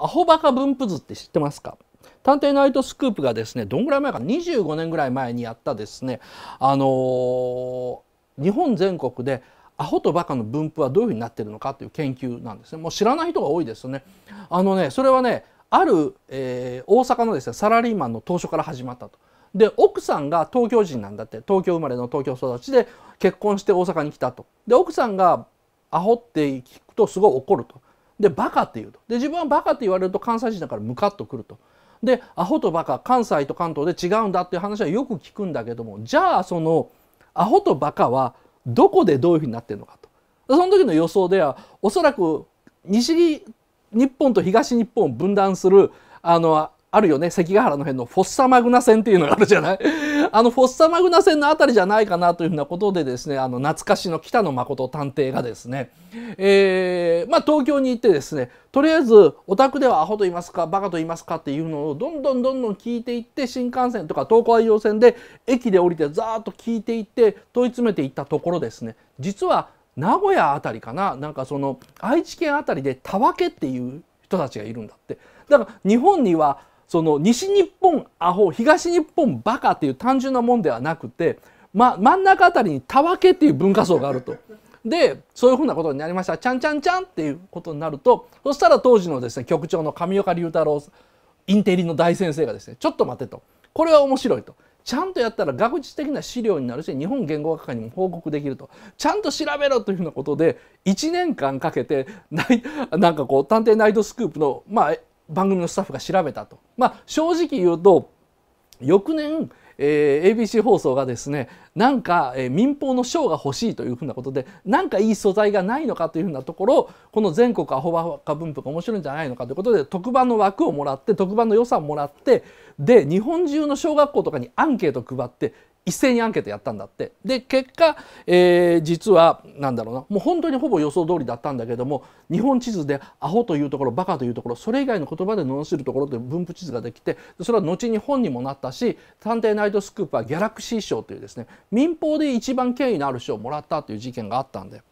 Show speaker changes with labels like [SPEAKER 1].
[SPEAKER 1] アホバカ分布図って知ってますか探偵ナイトスクープがですねどんぐらい前か25年ぐらい前にやったですねあのー、日本全国でアホとバカの分布はどういうふうになってるのかという研究なんですねもう知らない人が多いですよねあのねそれはねある、えー、大阪のですねサラリーマンの当初から始まったとで奥さんが東京人なんだって東京生まれの東京育ちで結婚して大阪に来たとで奥さんがアホって聞くとすごい怒るとでバカって言うとで自分はバカって言われると関西人だからムカッとくるとでアホとバカ関西と関東で違うんだっていう話はよく聞くんだけどもじゃあそのアホとバカはどこでどういうふうになってるのかとその時の予想ではおそらく西日本と東日本を分断するあのあるよね関ヶ原の辺のフォッサマグナ線っていうのがあるじゃないあのフォッサマグナ戦のあたりじゃないかなというふうなことでですねあの懐かしの北野誠探偵がですね、えーまあ、東京に行ってですねとりあえずお宅ではアホと言いますかバカと言いますかっていうのをどんどんどんどん聞いていって新幹線とか東海道線で駅で降りてザーッと聞いていって問い詰めていったところですね実は名古屋あたりかななんかその愛知県あたりでたわけっていう人たちがいるんだって。だから日本にはその西日本アホ東日本バカっていう単純なもんではなくて、ま、真ん中あたりにたわけっていう文化層があると。でそういうふうなことになりましたちゃんちゃんちゃんっていうことになるとそしたら当時のですね局長の上岡龍太郎インテリの大先生がですねちょっと待てとこれは面白いとちゃんとやったら学術的な資料になるし日本言語学科にも報告できるとちゃんと調べろというふうなことで1年間かけてなんかこう「探偵ナイトスクープの」まあ、番組のスタッフが調べたと。まあ、正直言うと翌年えー、ABC 放送がですねなんか、えー、民放の賞が欲しいというふうなことでなんかいい素材がないのかというふうなところこの全国アホバカ文化面白いんじゃないのかということで特番の枠をもらって特番の予算もらってで日本中の小学校とかにアンケートを配って一斉にアンケートやったんだってで結果、えー、実は何だろうなもう本当にほぼ予想通りだったんだけども日本地図でアホというところバカというところそれ以外の言葉で罵るところという分布地図ができてそれは後に本にもなったし「探偵ナイトスクープ」はギャラクシー賞というですね民放で一番権威のある賞をもらったという事件があったんだよ。